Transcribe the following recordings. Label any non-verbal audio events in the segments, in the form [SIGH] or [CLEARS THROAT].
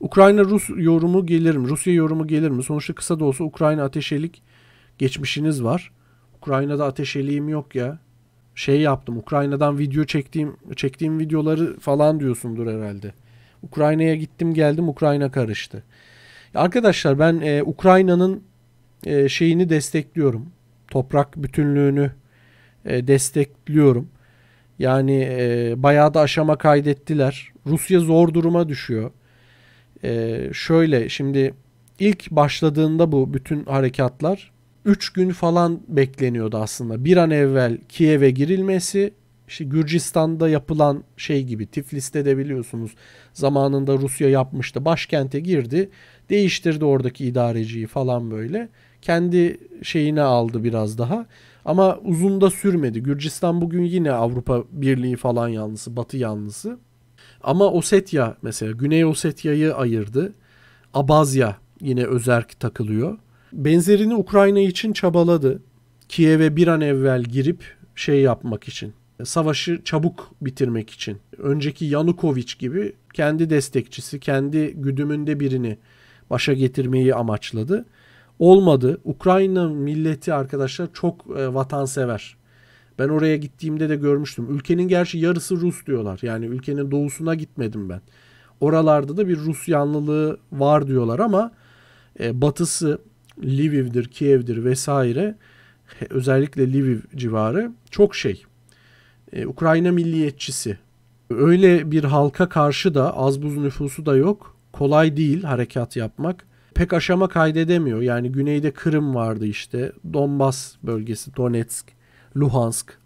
Ukrayna-Rus yorumu gelir mi? Rusya yorumu gelir mi? Sonuçta kısa da olsa Ukrayna ateşelik geçmişiniz var. Ukrayna'da ateşeliğim yok ya. Şey yaptım. Ukrayna'dan video çektiğim çektiğim videoları falan diyorsundur herhalde. Ukrayna'ya gittim geldim Ukrayna karıştı. Arkadaşlar ben e, Ukrayna'nın e, şeyini destekliyorum. Toprak bütünlüğünü e, destekliyorum. Yani e, bayağı da aşama kaydettiler. Rusya zor duruma düşüyor e, şöyle şimdi ilk başladığında bu bütün harekatlar 3 gün falan bekleniyordu aslında. Bir an evvel Kiev'e girilmesi işte Gürcistan'da yapılan şey gibi Tiflis'te de biliyorsunuz zamanında Rusya yapmıştı. Başkente girdi değiştirdi oradaki idareciyi falan böyle. Kendi şeyine aldı biraz daha. Ama uzun da sürmedi. Gürcistan bugün yine Avrupa Birliği falan yanlısı, Batı yanlısı. Ama Osetya mesela Güney Osetya'yı ayırdı. Abazya yine özerk takılıyor. Benzerini Ukrayna için çabaladı. Kiev'e bir an evvel girip şey yapmak için. Savaşı çabuk bitirmek için. Önceki Yanukovic gibi kendi destekçisi, kendi güdümünde birini başa getirmeyi amaçladı. Olmadı. Ukrayna milleti arkadaşlar çok e, vatansever. Ben oraya gittiğimde de görmüştüm. Ülkenin gerçi yarısı Rus diyorlar. Yani ülkenin doğusuna gitmedim ben. Oralarda da bir Rus yanlılığı var diyorlar ama e, batısı Lviv'dir, Kiev'dir vesaire özellikle Lviv civarı çok şey. E, Ukrayna milliyetçisi. Öyle bir halka karşı da az buz nüfusu da yok. Kolay değil harekat yapmak. Pek aşama kaydedemiyor. Yani güneyde Kırım vardı işte. Donbas bölgesi, Donetsk. Luhansk,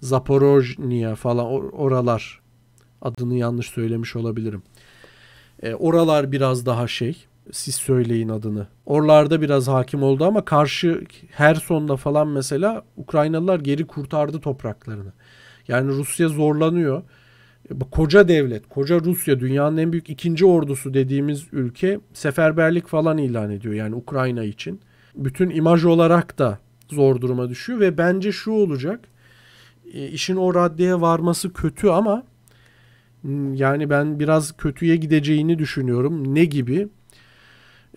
Zaporojnia falan oralar adını yanlış söylemiş olabilirim. E, oralar biraz daha şey siz söyleyin adını. Oralarda biraz hakim oldu ama karşı her sonda falan mesela Ukraynalılar geri kurtardı topraklarını. Yani Rusya zorlanıyor. E, koca devlet, koca Rusya dünyanın en büyük ikinci ordusu dediğimiz ülke seferberlik falan ilan ediyor yani Ukrayna için. Bütün imaj olarak da zor duruma düşüyor ve bence şu olacak. E, işin o raddeye varması kötü ama hmm, yani ben biraz kötüye gideceğini düşünüyorum. Ne gibi?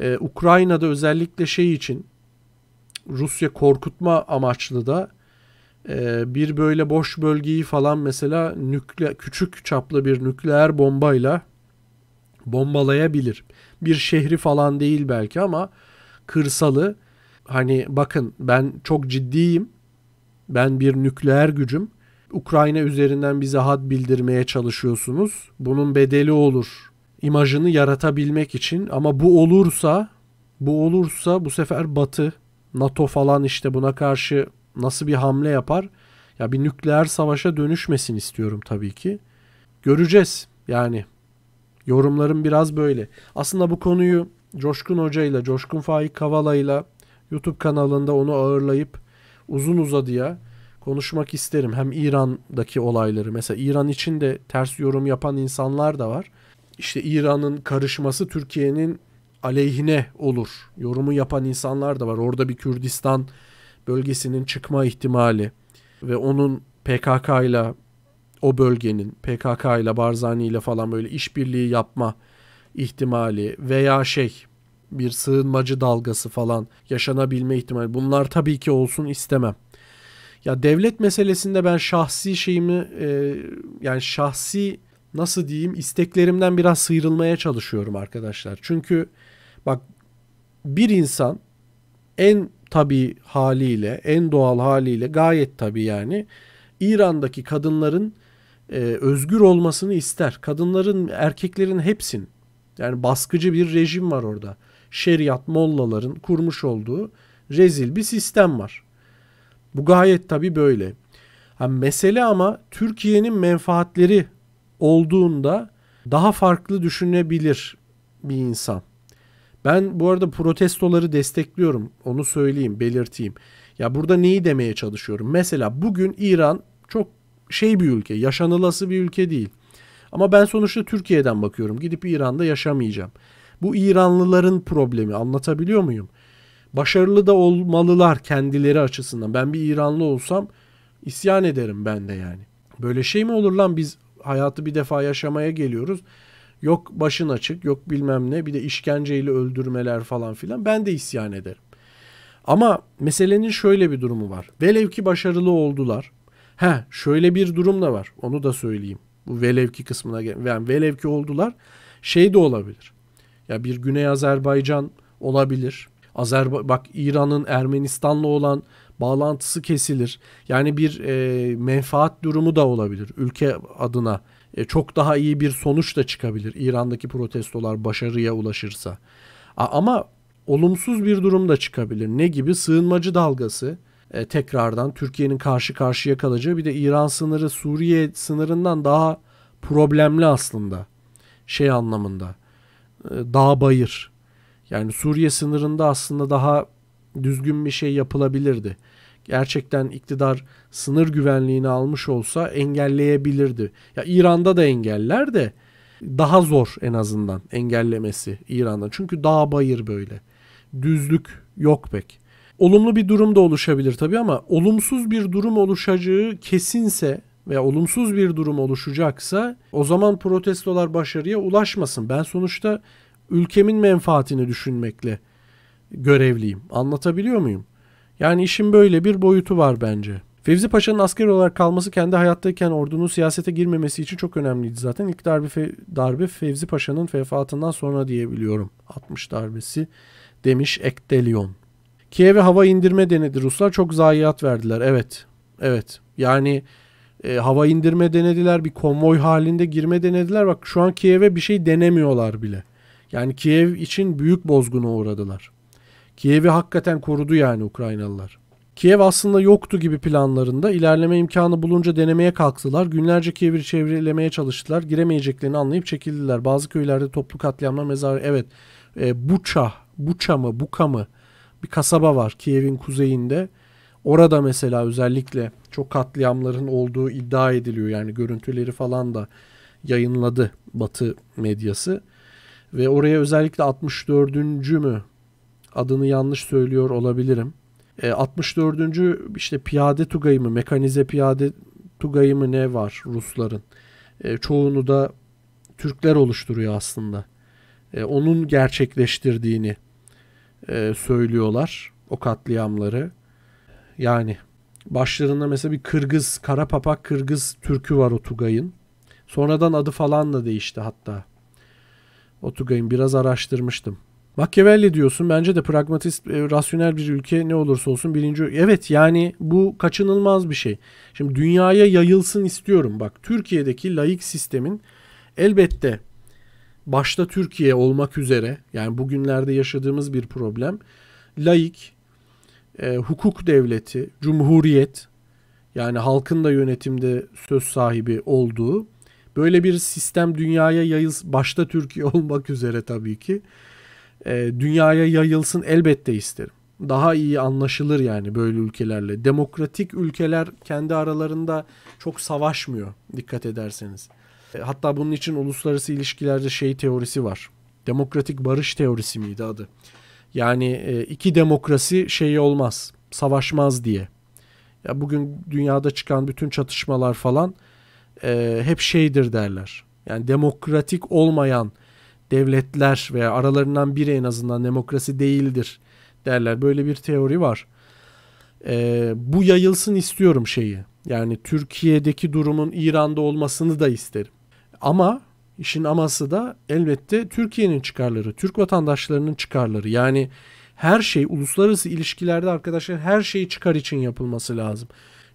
Ee, Ukrayna'da özellikle şey için Rusya korkutma amaçlı da e, bir böyle boş bölgeyi falan mesela nükle küçük çaplı bir nükleer bombayla bombalayabilir. Bir şehri falan değil belki ama kırsalı hani bakın ben çok ciddiyim. Ben bir nükleer gücüm. Ukrayna üzerinden bize had bildirmeye çalışıyorsunuz. Bunun bedeli olur. İmajını yaratabilmek için ama bu olursa bu olursa bu sefer Batı, NATO falan işte buna karşı nasıl bir hamle yapar? Ya bir nükleer savaşa dönüşmesin istiyorum tabii ki. Göreceğiz yani. Yorumlarım biraz böyle. Aslında bu konuyu Coşkun Hoca ile, Coşkun Faik Kavala ile YouTube kanalında onu ağırlayıp uzun uzadıya konuşmak isterim. Hem İran'daki olayları mesela İran için de ters yorum yapan insanlar da var. İşte İran'ın karışması Türkiye'nin aleyhine olur. Yorumu yapan insanlar da var. Orada bir Kürdistan bölgesinin çıkma ihtimali ve onun PKK ile o bölgenin PKK ile Barzani ile falan böyle işbirliği yapma ihtimali veya şey bir sığınmacı dalgası falan yaşanabilme ihtimali. Bunlar tabii ki olsun istemem. Ya devlet meselesinde ben şahsi şeyimi e, yani şahsi nasıl diyeyim isteklerimden biraz sıyrılmaya çalışıyorum arkadaşlar. Çünkü bak bir insan en tabi haliyle, en doğal haliyle gayet tabi yani İran'daki kadınların e, özgür olmasını ister. Kadınların, erkeklerin hepsin Yani baskıcı bir rejim var orada şeriat mollaların kurmuş olduğu rezil bir sistem var. Bu gayet tabii böyle. Ha, mesele ama Türkiye'nin menfaatleri olduğunda daha farklı düşünebilir bir insan. Ben bu arada protestoları destekliyorum. Onu söyleyeyim, belirteyim. Ya burada neyi demeye çalışıyorum? Mesela bugün İran çok şey bir ülke, yaşanılası bir ülke değil. Ama ben sonuçta Türkiye'den bakıyorum. Gidip İran'da yaşamayacağım. Bu İranlıların problemi anlatabiliyor muyum? Başarılı da olmalılar kendileri açısından. Ben bir İranlı olsam isyan ederim ben de yani. Böyle şey mi olur lan biz hayatı bir defa yaşamaya geliyoruz. Yok başın açık, yok bilmem ne, bir de işkenceyle öldürmeler falan filan. Ben de isyan ederim. Ama meselenin şöyle bir durumu var. Velev ki başarılı oldular. He, şöyle bir durum da var. Onu da söyleyeyim. Bu velev ki kısmına gel. Yani velev ki oldular. Şey de olabilir. Ya bir Güney Azerbaycan olabilir. Azerba bak İran'ın Ermenistan'la olan bağlantısı kesilir. Yani bir e, menfaat durumu da olabilir ülke adına. E, çok daha iyi bir sonuç da çıkabilir İran'daki protestolar başarıya ulaşırsa. A, ama olumsuz bir durum da çıkabilir. Ne gibi? Sığınmacı dalgası e, tekrardan Türkiye'nin karşı karşıya kalacağı bir de İran sınırı Suriye sınırından daha problemli aslında şey anlamında e, dağ bayır. Yani Suriye sınırında aslında daha düzgün bir şey yapılabilirdi. Gerçekten iktidar sınır güvenliğini almış olsa engelleyebilirdi. Ya İran'da da engeller de daha zor en azından engellemesi İran'da Çünkü dağ bayır böyle. Düzlük yok pek. Olumlu bir durum da oluşabilir tabii ama olumsuz bir durum oluşacağı kesinse ve olumsuz bir durum oluşacaksa o zaman protestolar başarıya ulaşmasın. Ben sonuçta ülkemin menfaatini düşünmekle görevliyim. Anlatabiliyor muyum? Yani işin böyle bir boyutu var bence. Fevzi Paşa'nın asker olarak kalması kendi hayattayken ordunun siyasete girmemesi için çok önemliydi zaten. İlk darbe, fe, darbe Fevzi Paşa'nın vefatından sonra diyebiliyorum. 60 darbesi demiş Ektelyon. Kiev'e hava indirme denedi Ruslar. Çok zayiat verdiler. Evet. Evet. Yani e, hava indirme denediler, bir konvoy halinde girme denediler. Bak şu an Kiev'e bir şey denemiyorlar bile. Yani Kiev için büyük bozguna uğradılar. Kiev'i hakikaten korudu yani Ukraynalılar. Kiev aslında yoktu gibi planlarında ilerleme imkanı bulunca denemeye kalktılar. Günlerce Kiev'i çevrelemeye çalıştılar. Giremeyeceklerini anlayıp çekildiler. Bazı köylerde toplu katliamlar mezarı evet e, Buça, Buça mı Buka mı bir kasaba var Kiev'in kuzeyinde. Orada mesela özellikle çok katliamların olduğu iddia ediliyor. Yani görüntüleri falan da yayınladı Batı medyası. Ve oraya özellikle 64. mü adını yanlış söylüyor olabilirim. E, 64. işte piyade tugayı mı mekanize piyade tugayı mı ne var Rusların. E, çoğunu da Türkler oluşturuyor aslında. E, onun gerçekleştirdiğini e, söylüyorlar o katliamları. Yani başlarında mesela bir Kırgız, Kara Papak Kırgız türkü var Otugay'ın. Sonradan adı falan da değişti hatta. Otugay'ın biraz araştırmıştım. Machiavelli diyorsun. Bence de pragmatist, e, rasyonel bir ülke ne olursa olsun birinci... Evet yani bu kaçınılmaz bir şey. Şimdi dünyaya yayılsın istiyorum. Bak Türkiye'deki laik sistemin elbette başta Türkiye olmak üzere yani bugünlerde yaşadığımız bir problem. Laik, e, hukuk devleti, cumhuriyet yani halkın da yönetimde söz sahibi olduğu böyle bir sistem dünyaya yayılsın başta Türkiye [LAUGHS] olmak üzere tabii ki e, dünyaya yayılsın elbette isterim. Daha iyi anlaşılır yani böyle ülkelerle. Demokratik ülkeler kendi aralarında çok savaşmıyor dikkat ederseniz. E, hatta bunun için uluslararası ilişkilerde şey teorisi var. Demokratik barış teorisi miydi adı? Yani e, iki demokrasi şey olmaz, savaşmaz diye. Ya bugün dünyada çıkan bütün çatışmalar falan e, hep şeydir derler. Yani demokratik olmayan devletler veya aralarından biri en azından demokrasi değildir derler. Böyle bir teori var. E, bu yayılsın istiyorum şeyi. Yani Türkiye'deki durumun İran'da olmasını da isterim. Ama İşin aması da elbette Türkiye'nin çıkarları, Türk vatandaşlarının çıkarları. Yani her şey uluslararası ilişkilerde arkadaşlar her şey çıkar için yapılması lazım.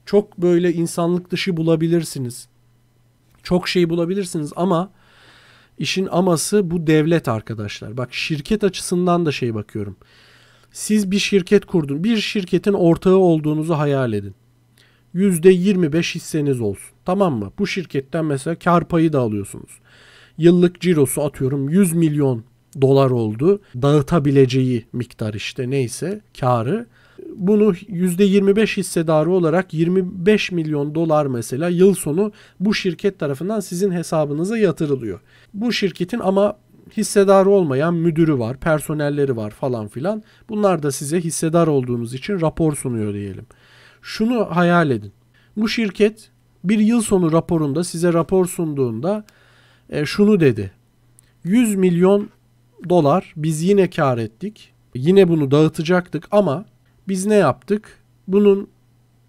Çok böyle insanlık dışı bulabilirsiniz. Çok şey bulabilirsiniz ama işin aması bu devlet arkadaşlar. Bak şirket açısından da şey bakıyorum. Siz bir şirket kurdun. Bir şirketin ortağı olduğunuzu hayal edin. %25 hisseniz olsun. Tamam mı? Bu şirketten mesela kar payı da alıyorsunuz. Yıllık cirosu atıyorum 100 milyon dolar oldu. Dağıtabileceği miktar işte neyse karı. Bunu %25 hissedarı olarak 25 milyon dolar mesela yıl sonu bu şirket tarafından sizin hesabınıza yatırılıyor. Bu şirketin ama hissedarı olmayan müdürü var, personelleri var falan filan. Bunlar da size hissedar olduğunuz için rapor sunuyor diyelim. Şunu hayal edin. Bu şirket bir yıl sonu raporunda size rapor sunduğunda e, şunu dedi. 100 milyon dolar biz yine kar ettik. Yine bunu dağıtacaktık ama biz ne yaptık? Bunun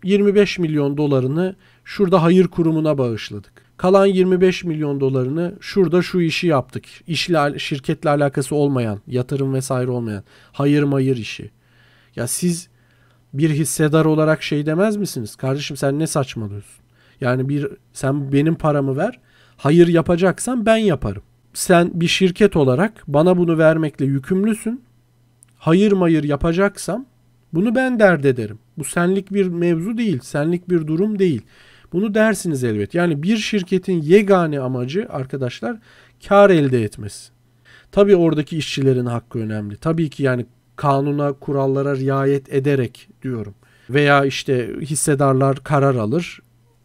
25 milyon dolarını şurada hayır kurumuna bağışladık. Kalan 25 milyon dolarını şurada şu işi yaptık. İşle, şirketle alakası olmayan, yatırım vesaire olmayan hayır mayır işi. Ya siz bir hissedar olarak şey demez misiniz? Kardeşim sen ne saçmalıyorsun? Yani bir sen benim paramı ver hayır yapacaksan ben yaparım. Sen bir şirket olarak bana bunu vermekle yükümlüsün. Hayır mayır yapacaksam bunu ben dert ederim. Bu senlik bir mevzu değil, senlik bir durum değil. Bunu dersiniz elbet. Yani bir şirketin yegane amacı arkadaşlar kar elde etmesi. Tabii oradaki işçilerin hakkı önemli. Tabii ki yani kanuna, kurallara riayet ederek diyorum. Veya işte hissedarlar karar alır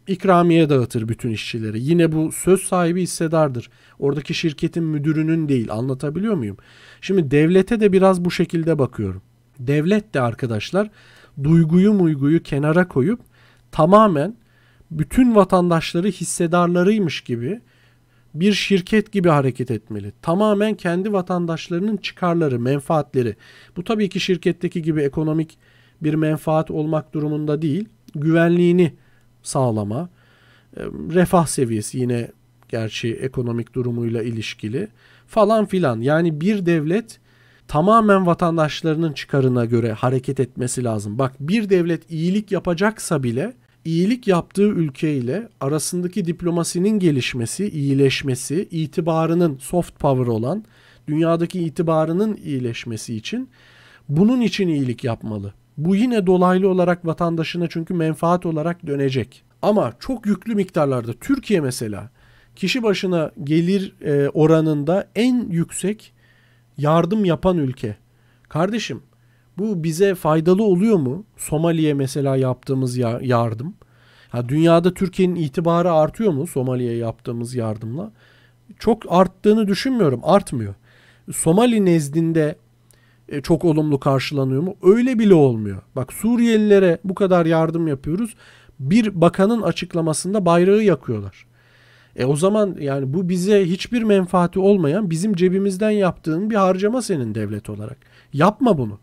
ikramiye dağıtır bütün işçilere. Yine bu söz sahibi hissedardır. Oradaki şirketin müdürünün değil. Anlatabiliyor muyum? Şimdi devlete de biraz bu şekilde bakıyorum. Devlet de arkadaşlar duyguyu muyguyu kenara koyup tamamen bütün vatandaşları hissedarlarıymış gibi bir şirket gibi hareket etmeli. Tamamen kendi vatandaşlarının çıkarları, menfaatleri. Bu tabii ki şirketteki gibi ekonomik bir menfaat olmak durumunda değil. Güvenliğini sağlama, e, refah seviyesi yine gerçi ekonomik durumuyla ilişkili falan filan. Yani bir devlet tamamen vatandaşlarının çıkarına göre hareket etmesi lazım. Bak bir devlet iyilik yapacaksa bile iyilik yaptığı ülke ile arasındaki diplomasinin gelişmesi, iyileşmesi, itibarının soft power olan dünyadaki itibarının iyileşmesi için bunun için iyilik yapmalı. Bu yine dolaylı olarak vatandaşına çünkü menfaat olarak dönecek. Ama çok yüklü miktarlarda Türkiye mesela kişi başına gelir e, oranında en yüksek yardım yapan ülke. Kardeşim bu bize faydalı oluyor mu? Somali'ye mesela yaptığımız yardım. Ha, dünyada Türkiye'nin itibarı artıyor mu Somali'ye yaptığımız yardımla? Çok arttığını düşünmüyorum. Artmıyor. Somali nezdinde e, çok olumlu karşılanıyor mu? Öyle bile olmuyor. Bak Suriyelilere bu kadar yardım yapıyoruz. Bir bakanın açıklamasında bayrağı yakıyorlar. E o zaman yani bu bize hiçbir menfaati olmayan bizim cebimizden yaptığın bir harcama senin devlet olarak. Yapma bunu.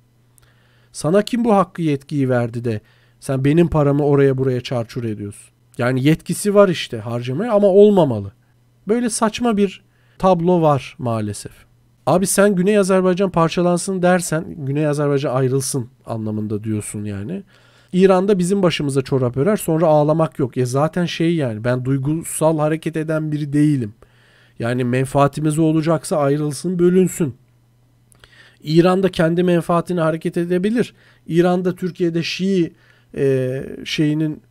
Sana kim bu hakkı yetkiyi verdi de sen benim paramı oraya buraya çarçur ediyorsun. Yani yetkisi var işte harcamaya ama olmamalı. Böyle saçma bir tablo var maalesef. Abi sen Güney Azerbaycan parçalansın dersen Güney Azerbaycan ayrılsın anlamında diyorsun yani. İran'da bizim başımıza çorap örer sonra ağlamak yok. Ya zaten şey yani ben duygusal hareket eden biri değilim. Yani menfaatimiz olacaksa ayrılsın bölünsün. İran'da kendi menfaatini hareket edebilir. İran'da Türkiye'de Şii e, şeyinin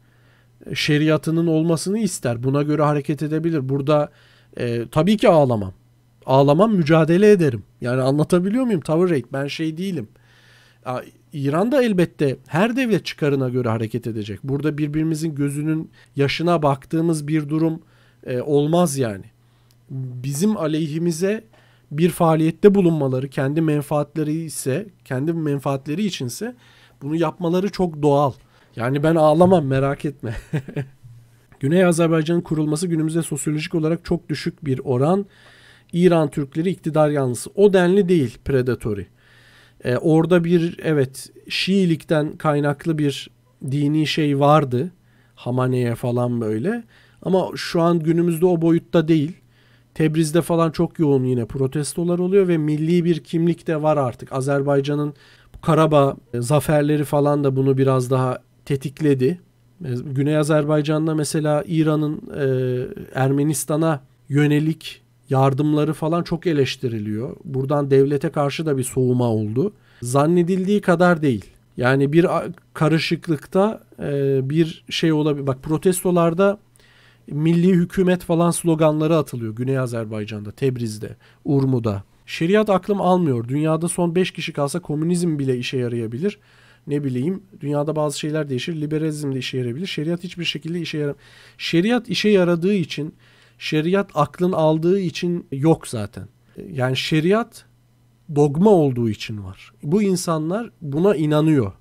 şeriatının olmasını ister. Buna göre hareket edebilir. Burada e, tabii ki ağlamam ağlamam mücadele ederim. Yani anlatabiliyor muyum tavır rate ben şey değilim. İran'da elbette her devlet çıkarına göre hareket edecek. Burada birbirimizin gözünün yaşına baktığımız bir durum e, olmaz yani. Bizim aleyhimize bir faaliyette bulunmaları kendi menfaatleri ise kendi menfaatleri içinse bunu yapmaları çok doğal. Yani ben ağlamam merak etme. [LAUGHS] Güney Azerbaycan'ın kurulması günümüzde sosyolojik olarak çok düşük bir oran İran Türkleri iktidar yanlısı. O denli değil predatory. E, orada bir evet Şiilikten kaynaklı bir dini şey vardı. Hamane'ye falan böyle. Ama şu an günümüzde o boyutta değil. Tebriz'de falan çok yoğun yine protestolar oluyor ve milli bir kimlik de var artık. Azerbaycan'ın Karabağ e, zaferleri falan da bunu biraz daha tetikledi. E, Güney Azerbaycan'da mesela İran'ın e, Ermenistan'a yönelik yardımları falan çok eleştiriliyor. Buradan devlete karşı da bir soğuma oldu. Zannedildiği kadar değil. Yani bir karışıklıkta e, bir şey olabilir. Bak protestolarda milli hükümet falan sloganları atılıyor. Güney Azerbaycan'da, Tebriz'de, Urmu'da. Şeriat aklım almıyor. Dünyada son 5 kişi kalsa komünizm bile işe yarayabilir. Ne bileyim dünyada bazı şeyler değişir. Liberalizm de işe yarayabilir. Şeriat hiçbir şekilde işe yaramıyor. Şeriat işe yaradığı için şeriat aklın aldığı için yok zaten. Yani şeriat dogma olduğu için var. Bu insanlar buna inanıyor.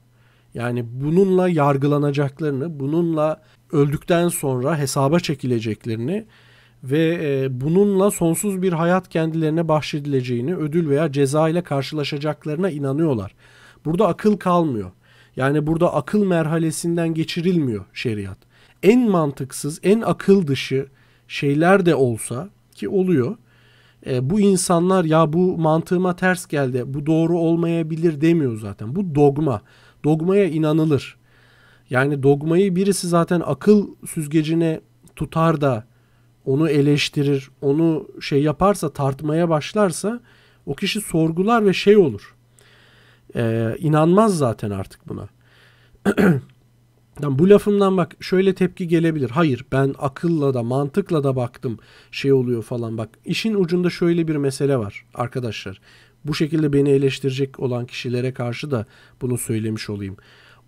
Yani bununla yargılanacaklarını, bununla öldükten sonra hesaba çekileceklerini ve e, bununla sonsuz bir hayat kendilerine bahşedileceğini, ödül veya ceza ile karşılaşacaklarına inanıyorlar. Burada akıl kalmıyor. Yani burada akıl merhalesinden geçirilmiyor şeriat. En mantıksız, en akıl dışı, şeyler de olsa ki oluyor. E, bu insanlar ya bu mantığıma ters geldi, bu doğru olmayabilir demiyor zaten. Bu dogma. Dogmaya inanılır. Yani dogmayı birisi zaten akıl süzgecine tutar da onu eleştirir, onu şey yaparsa, tartmaya başlarsa o kişi sorgular ve şey olur. Ee, inanmaz zaten artık buna. [CLEARS THROAT] Yani bu lafımdan bak şöyle tepki gelebilir. Hayır ben akılla da mantıkla da baktım şey oluyor falan bak. işin ucunda şöyle bir mesele var arkadaşlar. Bu şekilde beni eleştirecek olan kişilere karşı da bunu söylemiş olayım.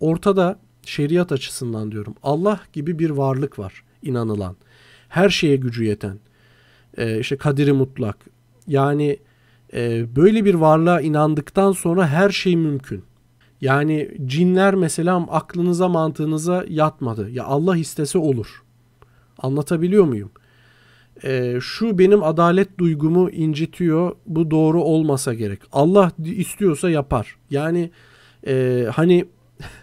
Ortada şeriat açısından diyorum Allah gibi bir varlık var inanılan. Her şeye gücü yeten. Ee, işte kadiri mutlak. Yani e, böyle bir varlığa inandıktan sonra her şey mümkün. Yani cinler mesela aklınıza mantığınıza yatmadı. Ya Allah istese olur. Anlatabiliyor muyum? Ee, şu benim adalet duygumu incitiyor. Bu doğru olmasa gerek. Allah istiyorsa yapar. Yani e, hani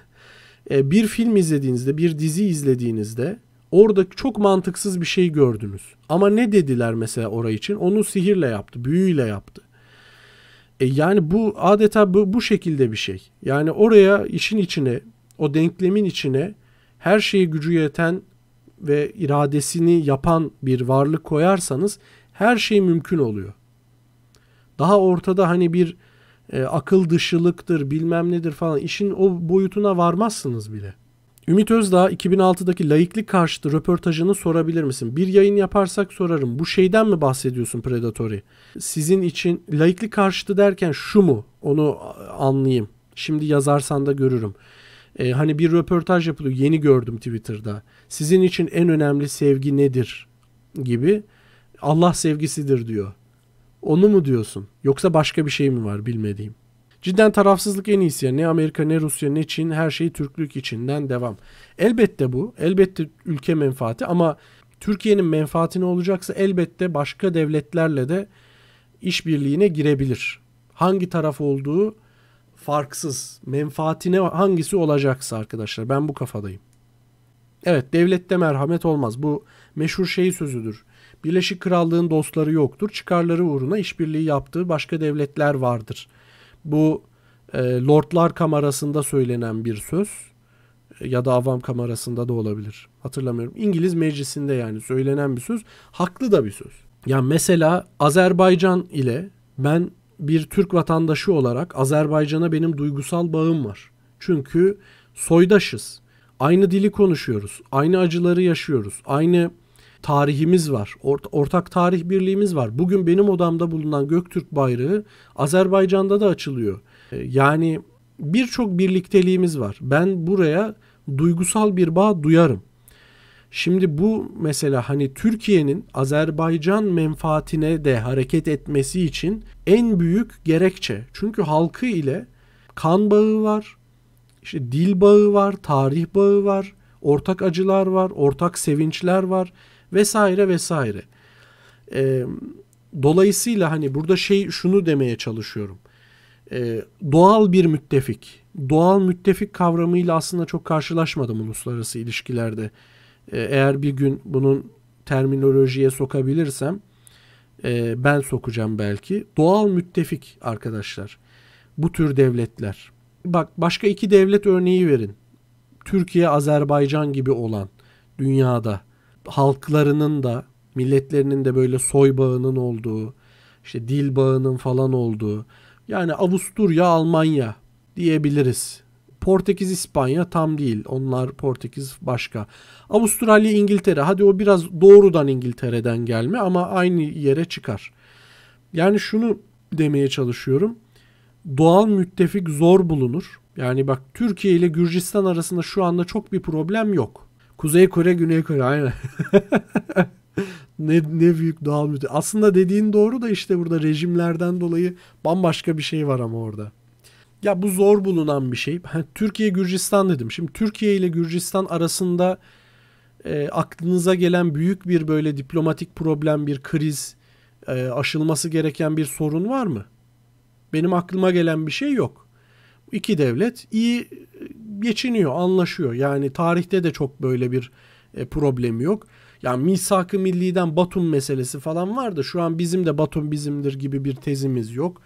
[LAUGHS] e, bir film izlediğinizde, bir dizi izlediğinizde orada çok mantıksız bir şey gördünüz. Ama ne dediler mesela orayı için? Onu sihirle yaptı, büyüyle yaptı. E yani bu adeta bu, bu şekilde bir şey. Yani oraya işin içine, o denklemin içine her şeyi gücü yeten ve iradesini yapan bir varlık koyarsanız her şey mümkün oluyor. Daha ortada hani bir e, akıl dışılıktır bilmem nedir falan işin o boyutuna varmazsınız bile. Ümit Özdağ 2006'daki laiklik karşıtı röportajını sorabilir misin? Bir yayın yaparsak sorarım. Bu şeyden mi bahsediyorsun Predatory? Sizin için laiklik karşıtı derken şu mu? Onu anlayayım. Şimdi yazarsan da görürüm. Ee, hani bir röportaj yapılıyor. Yeni gördüm Twitter'da. Sizin için en önemli sevgi nedir? Gibi. Allah sevgisidir diyor. Onu mu diyorsun? Yoksa başka bir şey mi var bilmediğim? Cidden tarafsızlık en iyisi. ne Amerika ne Rusya ne Çin her şey Türklük içinden devam. Elbette bu. Elbette ülke menfaati ama Türkiye'nin menfaati ne olacaksa elbette başka devletlerle de işbirliğine girebilir. Hangi taraf olduğu farksız. Menfaatine hangisi olacaksa arkadaşlar ben bu kafadayım. Evet devlette merhamet olmaz. Bu meşhur şeyi sözüdür. Birleşik Krallığın dostları yoktur. Çıkarları uğruna işbirliği yaptığı başka devletler vardır.'' Bu e, Lordlar Kamerası'nda söylenen bir söz e, ya da Avam Kamerası'nda da olabilir. Hatırlamıyorum. İngiliz Meclisi'nde yani söylenen bir söz. Haklı da bir söz. Yani mesela Azerbaycan ile ben bir Türk vatandaşı olarak Azerbaycan'a benim duygusal bağım var. Çünkü soydaşız. Aynı dili konuşuyoruz. Aynı acıları yaşıyoruz. Aynı tarihimiz var. Ort ortak tarih birliğimiz var. Bugün benim odamda bulunan Göktürk bayrağı Azerbaycan'da da açılıyor. Ee, yani birçok birlikteliğimiz var. Ben buraya duygusal bir bağ duyarım. Şimdi bu mesela hani Türkiye'nin Azerbaycan menfaatine de hareket etmesi için en büyük gerekçe. Çünkü halkı ile kan bağı var, işte dil bağı var, tarih bağı var, ortak acılar var, ortak sevinçler var vesaire vesaire. E, dolayısıyla hani burada şey şunu demeye çalışıyorum. E, doğal bir müttefik. Doğal müttefik kavramıyla aslında çok karşılaşmadım uluslararası ilişkilerde. E, eğer bir gün bunun terminolojiye sokabilirsem e, ben sokacağım belki. Doğal müttefik arkadaşlar. Bu tür devletler. Bak başka iki devlet örneği verin. Türkiye, Azerbaycan gibi olan dünyada halklarının da milletlerinin de böyle soy bağının olduğu, işte dil bağının falan olduğu. Yani Avusturya, Almanya diyebiliriz. Portekiz, İspanya tam değil. Onlar Portekiz başka. Avustralya, İngiltere. Hadi o biraz doğrudan İngiltere'den gelme ama aynı yere çıkar. Yani şunu demeye çalışıyorum. Doğal müttefik zor bulunur. Yani bak Türkiye ile Gürcistan arasında şu anda çok bir problem yok. Kuzey Kore, Güney Kore aynen. [LAUGHS] ne, ne büyük doğal müdür. Aslında dediğin doğru da işte burada rejimlerden dolayı bambaşka bir şey var ama orada. Ya bu zor bulunan bir şey. Türkiye Gürcistan dedim. Şimdi Türkiye ile Gürcistan arasında e, aklınıza gelen büyük bir böyle diplomatik problem, bir kriz, e, aşılması gereken bir sorun var mı? Benim aklıma gelen bir şey yok. İki devlet iyi geçiniyor, anlaşıyor. Yani tarihte de çok böyle bir e, problemi yok. Yani misak-ı milliden Batum meselesi falan vardı. Şu an bizim de Batum bizimdir gibi bir tezimiz yok.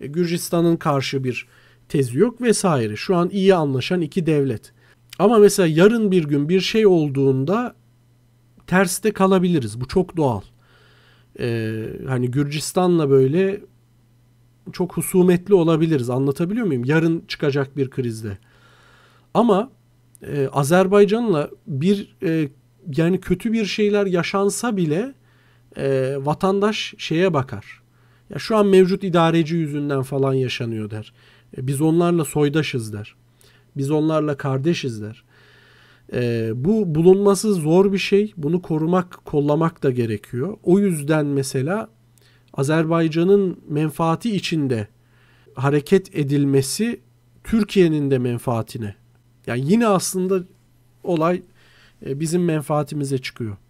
E, Gürcistan'ın karşı bir tezi yok vesaire. Şu an iyi anlaşan iki devlet. Ama mesela yarın bir gün bir şey olduğunda terste kalabiliriz. Bu çok doğal. Ee, hani Gürcistan'la böyle çok husumetli olabiliriz. Anlatabiliyor muyum? Yarın çıkacak bir krizde. Ama e, Azerbaycan'la bir e, yani kötü bir şeyler yaşansa bile e, vatandaş şeye bakar. Ya şu an mevcut idareci yüzünden falan yaşanıyor der. E, biz onlarla soydaşız der. Biz onlarla kardeşiz der. E, bu bulunması zor bir şey. Bunu korumak, kollamak da gerekiyor. O yüzden mesela Azerbaycan'ın menfaati içinde hareket edilmesi Türkiye'nin de menfaatine yani yine aslında olay e, bizim menfaatimize çıkıyor.